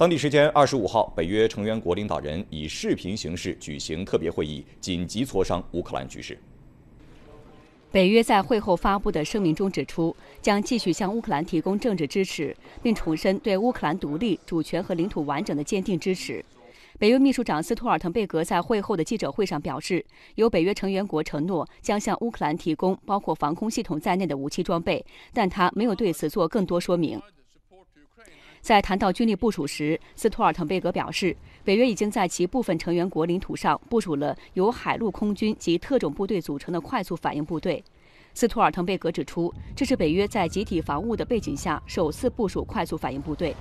当地时间二十五号，北约成员国领导人以视频形式举行特别会议，紧急磋商乌克兰局势。北约在会后发布的声明中指出，将继续向乌克兰提供政治支持，并重申对乌克兰独立、主权和领土完整的坚定支持。北约秘书长斯托尔滕贝格在会后的记者会上表示，由北约成员国承诺将向乌克兰提供包括防空系统在内的武器装备，但他没有对此做更多说明。在谈到军力部署时，斯图尔滕贝格表示，北约已经在其部分成员国领土上部署了由海陆空军及特种部队组成的快速反应部队。斯图尔滕贝格指出，这是北约在集体防务的背景下首次部署快速反应部队。